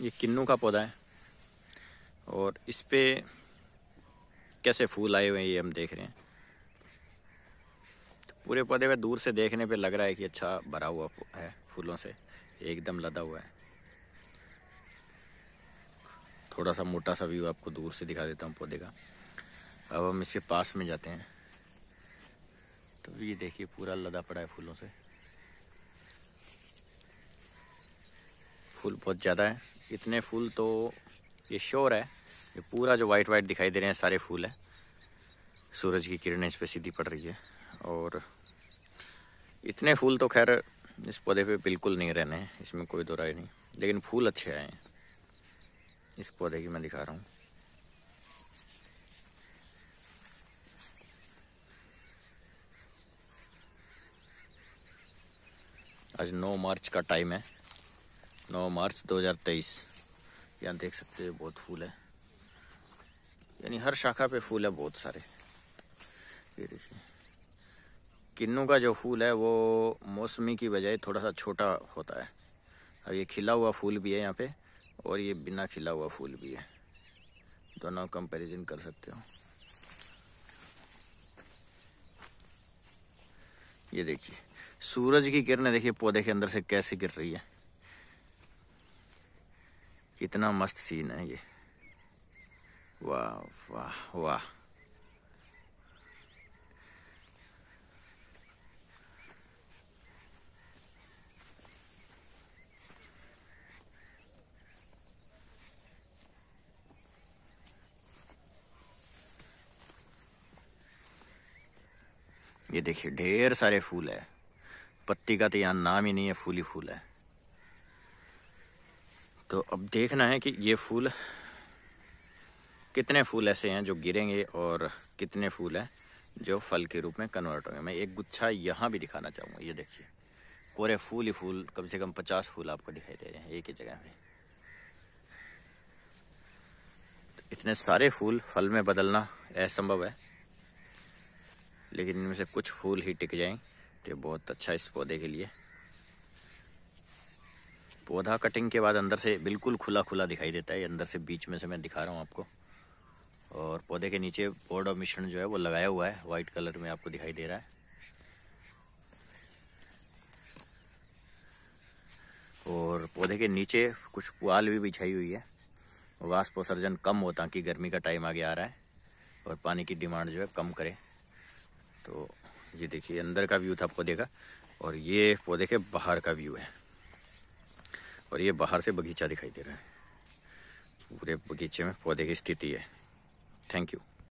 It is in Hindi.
ये किन्नू का पौधा है और इस पर कैसे फूल आए हुए हैं ये हम देख रहे हैं तो पूरे पौधे में दूर से देखने पे लग रहा है कि अच्छा भरा हुआ है फूलों से एकदम लदा हुआ है थोड़ा सा मोटा सा व्यू आपको दूर से दिखा देता हूँ पौधे का अब हम इसके पास में जाते हैं तो ये देखिए पूरा लदा पड़ा है फूलों से फूल बहुत ज़्यादा है इतने फूल तो ये श्योर है ये पूरा जो वाइट वाइट दिखाई दे रहे हैं सारे फूल है सूरज की किरणें इस पर सीधी पड़ रही है और इतने फूल तो खैर इस पौधे पे बिल्कुल नहीं रहने हैं इसमें कोई दो राय नहीं लेकिन फूल अच्छे आए हैं इस पौधे की मैं दिखा रहा हूँ आज 9 मार्च का टाइम है नौ मार्च 2023 यहाँ देख सकते हो बहुत फूल है यानी हर शाखा पे फूल है बहुत सारे ये देखिए किन्नू का जो फूल है वो मौसमी की बजाय थोड़ा सा छोटा होता है अब ये खिला हुआ फूल भी है यहाँ पे और ये बिना खिला हुआ फूल भी है दोनों कंपैरिजन कर सकते हो ये देखिए सूरज की किरणें देखिए पौधे के अंदर से कैसे गिर रही है कितना मस्त सीन है ये वाह वाह वाह ये देखिए ढेर सारे फूल है पत्ती का तो यहाँ नाम ही नहीं है फूली फूल है तो अब देखना है कि ये फूल कितने फूल ऐसे हैं जो गिरेंगे और कितने फूल हैं जो फल के रूप में कन्वर्ट होंगे मैं एक गुच्छा यहाँ भी दिखाना चाहूँगा ये देखिए पूरे फूल ही फूल कम से कम पचास फूल आपको दिखाई दे रहे हैं एक ही जगह में तो इतने सारे फूल फल में बदलना असंभव है लेकिन इनमें से कुछ फूल ही टिक जाएं तो बहुत अच्छा इस पौधे के लिए पौधा कटिंग के बाद अंदर से बिल्कुल खुला खुला दिखाई देता है अंदर से बीच में से मैं दिखा रहा हूँ आपको और पौधे के नीचे बोर्ड और मिश्रण जो है वो लगाया हुआ है वाइट कलर में आपको दिखाई दे रहा है और पौधे के नीचे कुछ पुआल भी बिछाई हुई है वाष्पोसर्जन कम हो ताकि गर्मी का टाइम आगे आ रहा है और पानी की डिमांड जो है कम करे तो ये देखिए अंदर का व्यू था पौधे का और ये पौधे के बाहर का व्यू है और ये बाहर से बगीचा दिखाई दे रहा है पूरे बगीचे में पौधे की स्थिति है थैंक यू